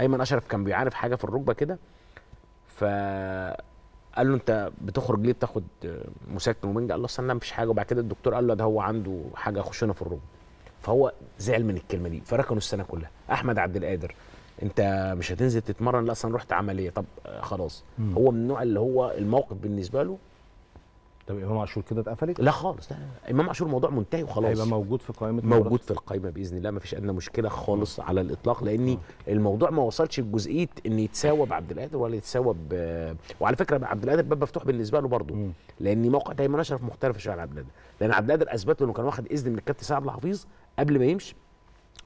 ايمن اشرف كان بيعرف حاجه في الركبه كده ف قال له انت بتخرج ليه بتاخد مسكن ومنجا قال له اصل انا مفيش حاجه وبعد كده الدكتور قال له ده هو عنده حاجه خشونه في الركبه فهو زعل من الكلمه دي فركنه السنه كلها احمد عبد القادر انت مش هتنزل تتمرن لا اصلا رحت عمليه طب آه، خلاص م. هو من النوع اللي هو الموقف بالنسبه له طب امام عاشور كده اتقفلت؟ لا خالص لا امام عاشور موضوع منتهي وخلاص هيبقى موجود في قائمه موجود في القائمه باذن الله ما فيش ادنى مشكله خالص على الاطلاق لان الموضوع ما وصلش لجزئيه ان يتساوى بعبد القادر ولا يتساوى ب... وعلى فكره عبد القادر باب مفتوح بالنسبه له برضه لان موقع دايما اشرف مختلف شويه عن عبد القادر لان عبد القادر اثبت له انه كان واخد اذن من الكابتن سعد الحفيظ قبل ما يمشي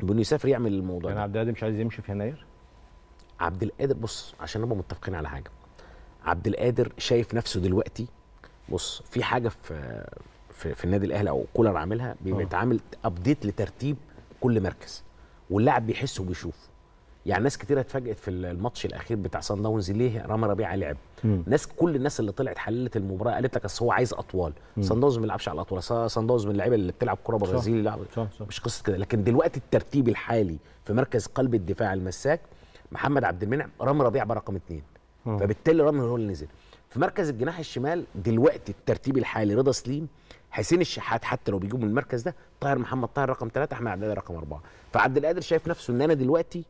بانه يسافر يعمل الموضوع يعني عبد القادر مش عايز يمشي في يناير؟ عبد القادر بص عشان نبقى متفقين على حاجه عبد القادر شايف نفسه دلوقتي بص في حاجه في في, في النادي الاهلي او كولر عاملها آه. بيتعامل ابديت لترتيب كل مركز واللاعب بيحس وبيشوف يعني ناس كتير اتفاجئت في الماتش الاخير بتاع صن داونز ليه رامي ربيعه لعب ناس كل الناس اللي طلعت حللت المباراه قالت لك اصل هو عايز اطوال صن داونز ما بيلعبش على الاطوال صن داونز من اللعيبه اللي بتلعب كره برازيلي مش قصه كده لكن دلوقتي الترتيب الحالي في مركز قلب الدفاع المساك محمد عبد المنعم رامي ربيعه برقم اثنين آه. فبالتالي رامي هو اللي نزل في مركز الجناح الشمال دلوقتي الترتيب الحالي رضا سليم حسين الشحات حتى لو بيجوا من المركز ده طاهر محمد طاهر رقم ثلاثة احمد عبد رقم أربعة فعبد القادر شايف نفسه ان انا دلوقتي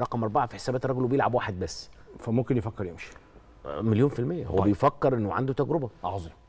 رقم أربعة في حسابات الراجل وبيلعب واحد بس فممكن يفكر يمشي مليون في المية هو طيب. بيفكر انه عنده تجربة عظيم